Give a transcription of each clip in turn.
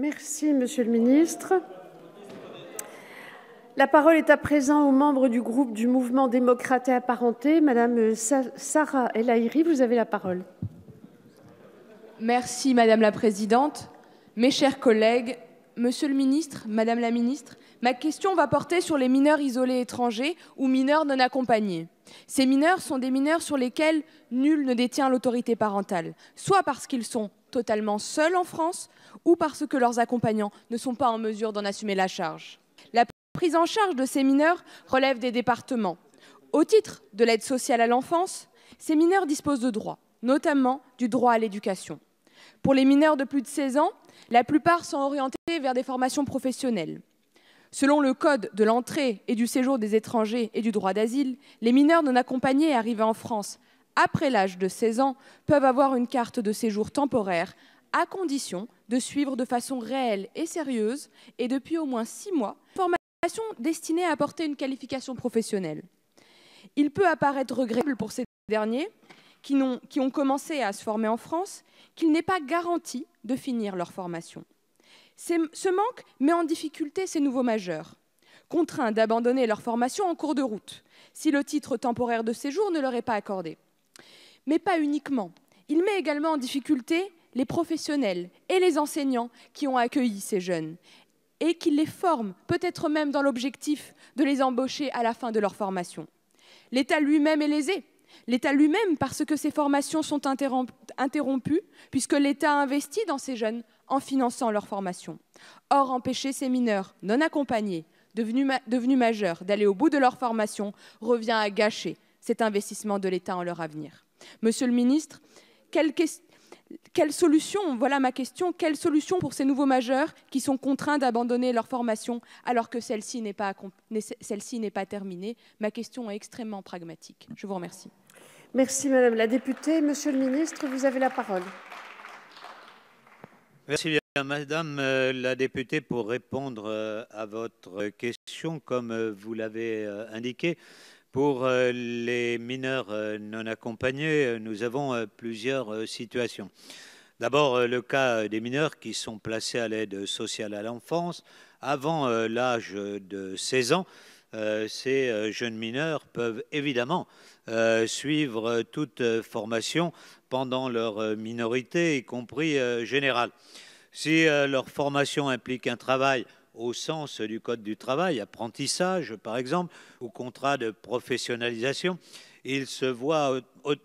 Merci, Monsieur le Ministre. La parole est à présent aux membres du groupe du mouvement démocrate et apparenté. Madame Sarah Elahiri, vous avez la parole. Merci, Madame la Présidente. Mes chers collègues, Monsieur le Ministre, Madame la Ministre, ma question va porter sur les mineurs isolés étrangers ou mineurs non accompagnés. Ces mineurs sont des mineurs sur lesquels nul ne détient l'autorité parentale, soit parce qu'ils sont totalement seuls en France, ou parce que leurs accompagnants ne sont pas en mesure d'en assumer la charge. La prise en charge de ces mineurs relève des départements. Au titre de l'aide sociale à l'enfance, ces mineurs disposent de droits, notamment du droit à l'éducation. Pour les mineurs de plus de 16 ans, la plupart sont orientés vers des formations professionnelles. Selon le Code de l'entrée et du séjour des étrangers et du droit d'asile, les mineurs non accompagnés arrivés en France après l'âge de 16 ans peuvent avoir une carte de séjour temporaire à condition de suivre de façon réelle et sérieuse et depuis au moins six mois une formation destinée à apporter une qualification professionnelle. Il peut apparaître regrettable pour ces derniers qui qui ont commencé à se former en France qu'il n'est pas garanti de finir leur formation. Ce manque met en difficulté ces nouveaux majeurs, contraints d'abandonner leur formation en cours de route, si le titre temporaire de séjour ne leur est pas accordé. Mais pas uniquement. Il met également en difficulté les professionnels et les enseignants qui ont accueilli ces jeunes et qui les forment, peut-être même dans l'objectif de les embaucher à la fin de leur formation. L'État lui-même est lésé. L'État lui-même parce que ces formations sont interrompues, puisque l'État investit dans ces jeunes en finançant leur formation. Or, empêcher ces mineurs non accompagnés, devenus, devenus majeurs, d'aller au bout de leur formation revient à gâcher cet investissement de l'État en leur avenir. Monsieur le ministre, quelle, solution, voilà ma question, quelle solution pour ces nouveaux majeurs qui sont contraints d'abandonner leur formation alors que celle-ci n'est pas, pas terminée Ma question est extrêmement pragmatique. Je vous remercie. Merci Madame la députée. Monsieur le ministre, vous avez la parole. Merci Madame euh, la députée, pour répondre euh, à votre question. Comme euh, vous l'avez indiqué, pour les mineurs non accompagnés, nous avons plusieurs situations. D'abord, le cas des mineurs qui sont placés à l'aide sociale à l'enfance avant l'âge de 16 ans. Ces jeunes mineurs peuvent évidemment suivre toute formation pendant leur euh, minorité, y compris euh, générale. Si euh, leur formation implique un travail au sens du Code du travail, apprentissage par exemple, ou contrat de professionnalisation, ils se voient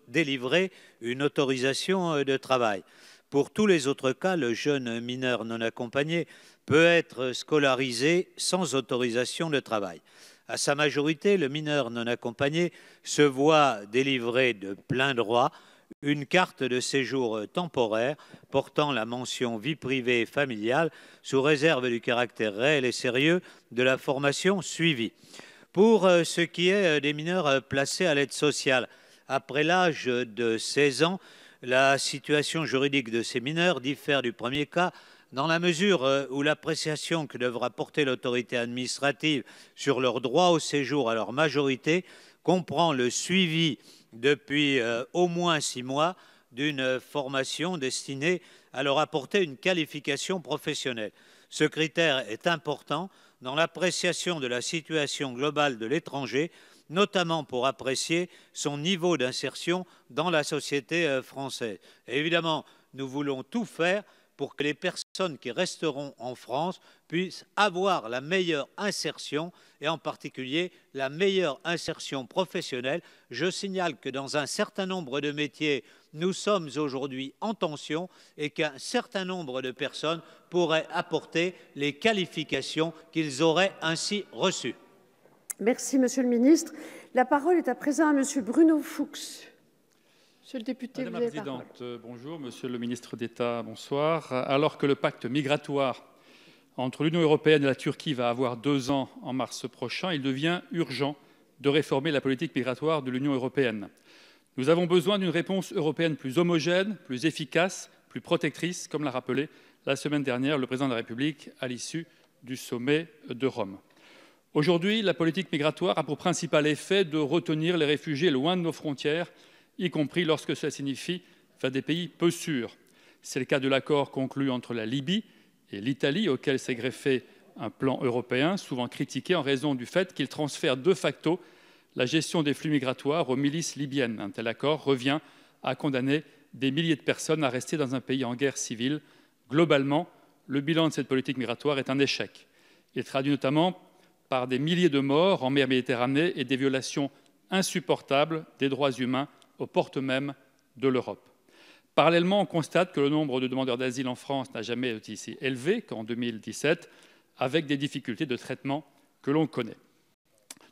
délivrer une autorisation de travail. Pour tous les autres cas, le jeune mineur non accompagné peut être scolarisé sans autorisation de travail. À sa majorité, le mineur non accompagné se voit délivrer de plein droit une carte de séjour temporaire portant la mention vie privée et familiale sous réserve du caractère réel et sérieux de la formation suivie. Pour euh, ce qui est euh, des mineurs euh, placés à l'aide sociale, après l'âge de 16 ans, la situation juridique de ces mineurs diffère du premier cas dans la mesure où l'appréciation que devra porter l'autorité administrative sur leur droit au séjour à leur majorité comprend le suivi depuis euh, au moins six mois d'une formation destinée à leur apporter une qualification professionnelle. Ce critère est important dans l'appréciation de la situation globale de l'étranger, notamment pour apprécier son niveau d'insertion dans la société euh, française. évidemment, nous voulons tout faire pour que les personnes qui resteront en France puissent avoir la meilleure insertion et en particulier la meilleure insertion professionnelle. Je signale que dans un certain nombre de métiers, nous sommes aujourd'hui en tension et qu'un certain nombre de personnes pourraient apporter les qualifications qu'ils auraient ainsi reçues. Merci, Monsieur le Ministre. La parole est à présent à Monsieur Bruno Fuchs le député, Madame la présidente, euh, bonjour. Monsieur le ministre d'État, bonsoir. Alors que le pacte migratoire entre l'Union européenne et la Turquie va avoir deux ans en mars prochain, il devient urgent de réformer la politique migratoire de l'Union européenne. Nous avons besoin d'une réponse européenne plus homogène, plus efficace, plus protectrice, comme l'a rappelé la semaine dernière le président de la République à l'issue du sommet de Rome. Aujourd'hui, la politique migratoire a pour principal effet de retenir les réfugiés loin de nos frontières y compris lorsque cela signifie vers des pays peu sûrs. C'est le cas de l'accord conclu entre la Libye et l'Italie, auquel s'est greffé un plan européen, souvent critiqué en raison du fait qu'il transfère de facto la gestion des flux migratoires aux milices libyennes. Un tel accord revient à condamner des milliers de personnes à rester dans un pays en guerre civile. Globalement, le bilan de cette politique migratoire est un échec. Il traduit notamment par des milliers de morts en mer Méditerranée et des violations insupportables des droits humains aux portes mêmes de l'Europe. Parallèlement, on constate que le nombre de demandeurs d'asile en France n'a jamais été si élevé qu'en 2017, avec des difficultés de traitement que l'on connaît.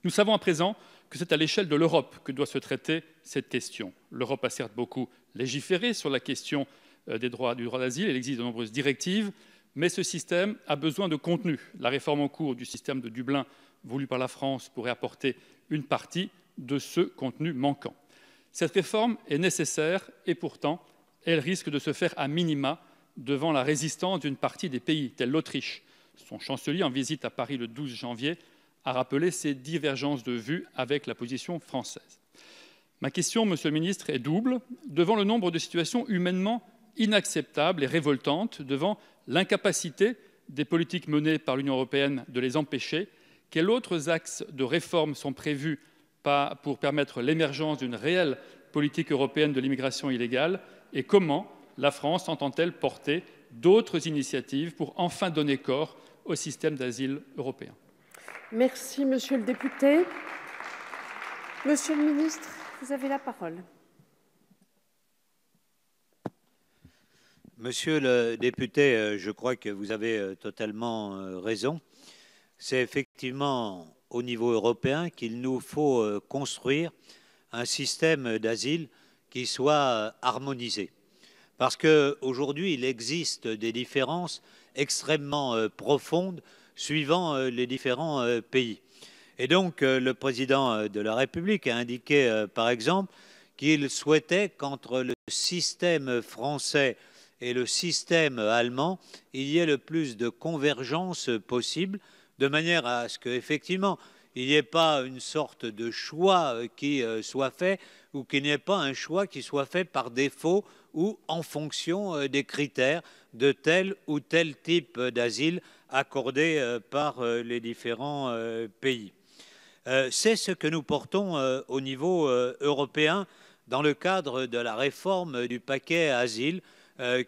Nous savons à présent que c'est à l'échelle de l'Europe que doit se traiter cette question. L'Europe a certes beaucoup légiféré sur la question euh, des droits, du droit d'asile, il existe de nombreuses directives, mais ce système a besoin de contenu. La réforme en cours du système de Dublin voulu par la France pourrait apporter une partie de ce contenu manquant. Cette réforme est nécessaire et pourtant, elle risque de se faire à minima devant la résistance d'une partie des pays, tels l'Autriche. Son chancelier, en visite à Paris le 12 janvier, a rappelé ses divergences de vues avec la position française. Ma question, Monsieur le Ministre, est double. Devant le nombre de situations humainement inacceptables et révoltantes, devant l'incapacité des politiques menées par l'Union européenne de les empêcher, quels autres axes de réforme sont prévus pas pour permettre l'émergence d'une réelle politique européenne de l'immigration illégale Et comment la France entend-elle porter d'autres initiatives pour enfin donner corps au système d'asile européen Merci, monsieur le député. Monsieur le ministre, vous avez la parole. Monsieur le député, euh, je crois que vous avez euh, totalement euh, raison. C'est effectivement au niveau européen qu'il nous faut euh, construire un système d'asile qui soit euh, harmonisé. Parce qu'aujourd'hui, il existe des différences extrêmement euh, profondes suivant les différents pays. Et donc, le président de la République a indiqué, par exemple, qu'il souhaitait qu'entre le système français et le système allemand, il y ait le plus de convergence possible de manière à ce qu'effectivement, il n'y ait pas une sorte de choix euh, qui euh, soit fait ou qu'il n'y ait pas un choix qui soit fait par défaut ou en fonction euh, des critères de tel ou tel type d'asile accordé par les différents pays. C'est ce que nous portons au niveau européen dans le cadre de la réforme du paquet asile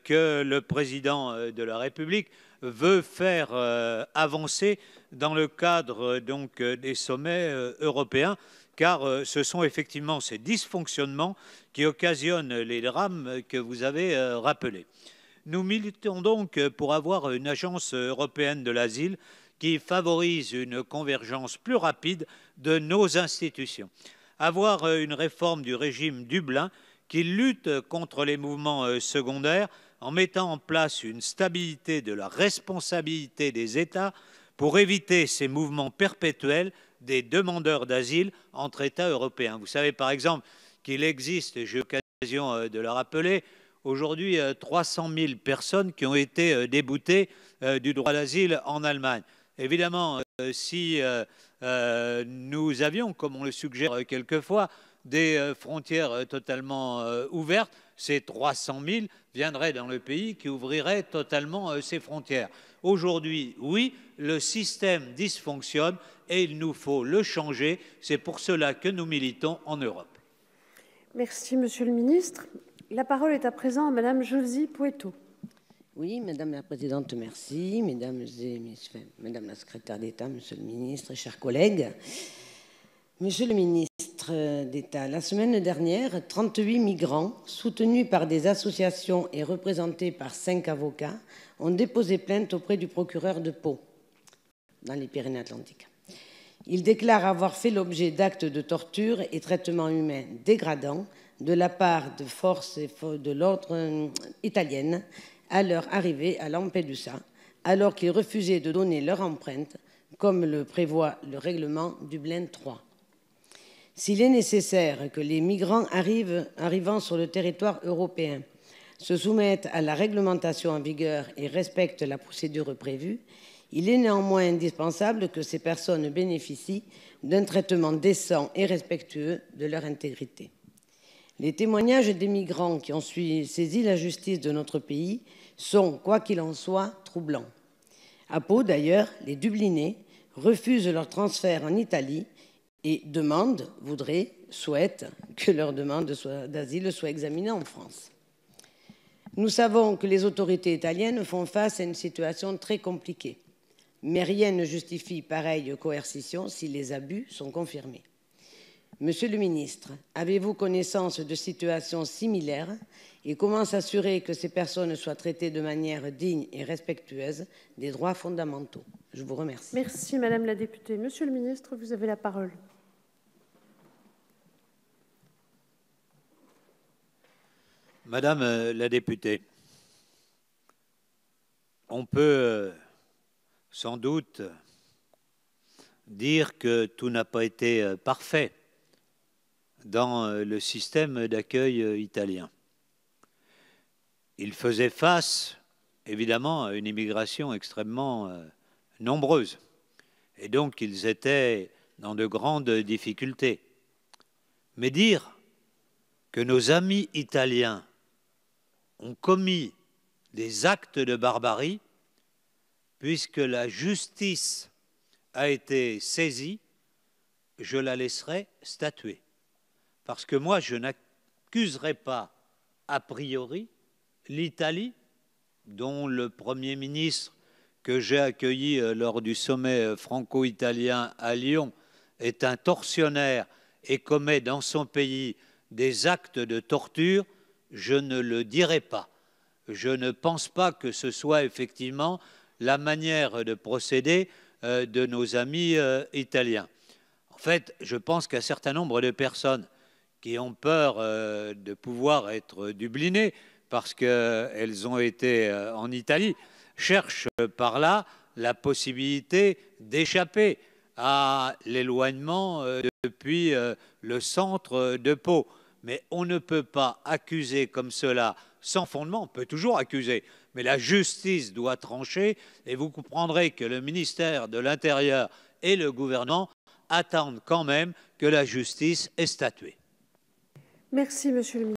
que le président de la République veut faire euh, avancer dans le cadre euh, euh, des sommets européens, car ce sont effectivement ces dysfonctionnements qui occasionnent les drames que vous avez rappelés. Nous militons donc pour avoir une agence européenne de l'asile qui favorise une convergence plus rapide de nos institutions. Avoir une réforme du régime Dublin qui lutte contre les mouvements secondaires en mettant en place une stabilité de la responsabilité des États pour éviter ces mouvements perpétuels des demandeurs d'asile entre États européens. Vous savez par exemple qu'il existe, j'ai l'occasion euh, de le rappeler, aujourd'hui 300 euh, 000 personnes qui ont été euh, déboutées du droit d'asile en Allemagne. Évidemment, si nous avions, comme on le suggère quelquefois, des frontières totalement ouvertes, ces 300 000 viendraient dans le pays qui ouvrirait totalement euh, ses frontières. Aujourd'hui, oui, le système dysfonctionne et il nous faut le changer. C'est pour cela que nous militons en Europe. Merci, Monsieur le Ministre. La parole est à présent à Madame Josie Poueto. Oui, Madame la Présidente, merci. Mesdames et Messieurs, Madame la Secrétaire d'État, Monsieur le Ministre, chers collègues. Monsieur le Ministre, la semaine dernière, 38 migrants, soutenus par des associations et représentés par cinq avocats, ont déposé plainte auprès du procureur de Pau, dans les Pyrénées-Atlantiques. Ils déclarent avoir fait l'objet d'actes de torture et traitements humains dégradants de la part de forces de l'ordre euh, italienne à leur arrivée à Lampedusa, alors qu'ils refusaient de donner leur empreinte, comme le prévoit le règlement Dublin 3. S'il est nécessaire que les migrants arrivent, arrivant sur le territoire européen se soumettent à la réglementation en vigueur et respectent la procédure prévue, il est néanmoins indispensable que ces personnes bénéficient d'un traitement décent et respectueux de leur intégrité. Les témoignages des migrants qui ont saisi la justice de notre pays sont, quoi qu'il en soit, troublants. À Pau, d'ailleurs, les Dublinais refusent leur transfert en Italie et demandent, voudraient, souhaitent que leur demande d'asile soit examinée en France. Nous savons que les autorités italiennes font face à une situation très compliquée, mais rien ne justifie pareille coercition si les abus sont confirmés. Monsieur le ministre, avez-vous connaissance de situations similaires et comment s'assurer que ces personnes soient traitées de manière digne et respectueuse des droits fondamentaux Je vous remercie. Merci Madame la députée. Monsieur le ministre, vous avez la parole. Madame euh, la députée, on peut euh, sans doute dire que tout n'a pas été euh, parfait dans le système d'accueil italien. Ils faisaient face, évidemment, à une immigration extrêmement nombreuse. Et donc, ils étaient dans de grandes difficultés. Mais dire que nos amis italiens ont commis des actes de barbarie, puisque la justice a été saisie, je la laisserai statuer. Parce que moi, je n'accuserai pas a priori l'Italie, dont le Premier ministre que j'ai accueilli euh, lors du sommet euh, franco-italien à Lyon est un tortionnaire et commet dans son pays des actes de torture, je ne le dirai pas. Je ne pense pas que ce soit effectivement la manière de procéder euh, de nos amis euh, italiens. En fait, je pense qu'un certain nombre de personnes qui ont peur euh, de pouvoir être dublinées parce qu'elles ont été en Italie cherchent par là la possibilité d'échapper à l'éloignement depuis le centre de Pau mais on ne peut pas accuser comme cela sans fondement, on peut toujours accuser, mais la justice doit trancher, et vous comprendrez que le ministère de l'Intérieur et le gouvernement attendent quand même que la justice est statué. Merci, Monsieur le